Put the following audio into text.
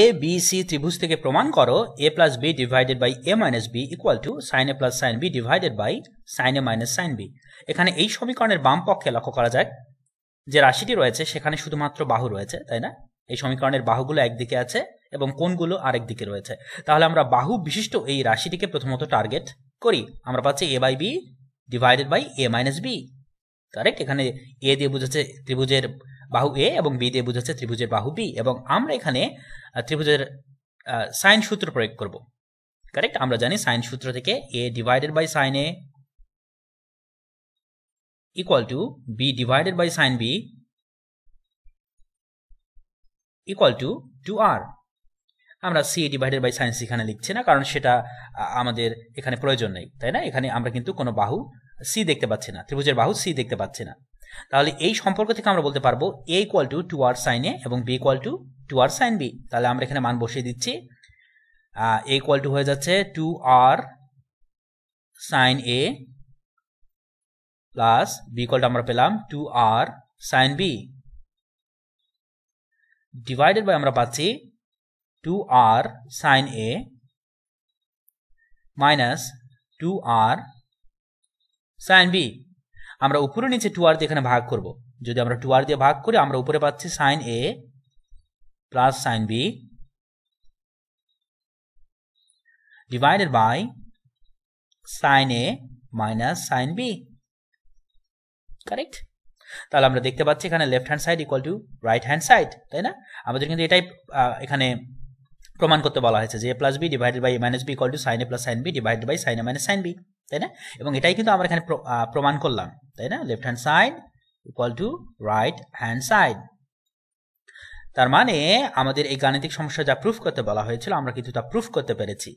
A B C ত্রিভুজ থেকে প্রমাণ করো A plus B divided by A minus B equal to sine A plus sine B divided by sine A minus sine B এখানে এই সমীকরণের বাম পক্ষে লক্ষ্য করা যায় যে রাশিটি রয়েছে সেখানে শুধুমাত্র বাহু রয়েছে তাই না এই সমীকরণের বাহুগুলো একদিকে আছে এবং কোনগুলো আরেক দিকে রয়েছে তাহলে আমরা বাহু বিশিষ্ট এই রাশিটিকে প্রথমত টার্গেট করি আমরা পাচ্ছি A by B divided by A minus B correct এখানে এ দিয়ে বোঝাচ্ছে ত্রিভুজের বাহু এ এবং বি দিয়ে বুঝাচ্ছে ত্রিভুজের বাহু বি এবং আমরা এখানে ত্রিভুজের সাইন সূত্র প্রয়োগ করব কারেক্ট আমরা জানি সাইন সূত্র থেকে A divided by sine A to B divided by sine B equal to two R আমরা সি ডিভাইডেড বাই সাইন এখানে লিখছি না কারণ সেটা আমাদের এখানে প্রয়োজন নেই তাই না এখানে আমরা কিন্তু কোনো বাহু সি দেখতে পাচ্ছি না ত্রিভুজের বাহু সি দেখতে পাচ্ছি না তাহলে এই সম্পর্ক থেকে আমরা বলতে পারবো A equal to two R sine A এবং B equal to two R sine B তাহলে আমরা এখানে মান বসিয়ে দিচ্ছি এ ইকুয়াল টু হয়ে যাচ্ছে two R sine A plus B equal আমরা পেলাম two R sine B divided by আমরা পাচ্ছি two R sine A minus two R sine B আমরা উপরে নিচে টু আর দিয়ে এখানে ভাগ করব যদি আমরা টু আর দিয়ে ভাগ করি আমরা উপরে পাচ্ছি sine A plus sine B divided by sine A minus sine B correct তাহলে আমরা দেখতে পাচ্ছি এখানে left hand side equal to right hand side তাই না আমাদের কিন্তু এটাই এখানে প্রমাণ করতে বলা হয়েছে যে A plus B divided by A minus B equal to sine A plus sine B divided by sine A minus sine B তাই না এবং এটাই কিন্তু আমরা এখানে প্রমাণ করলাম তাই না left hand side equal to right hand side তার মানে আমাদের এই গাণিতিক সমস্যা যা প্রুফ করতে বলা হয়েছিল আমরা কিন্তু তা প্রুফ করতে পেরেছি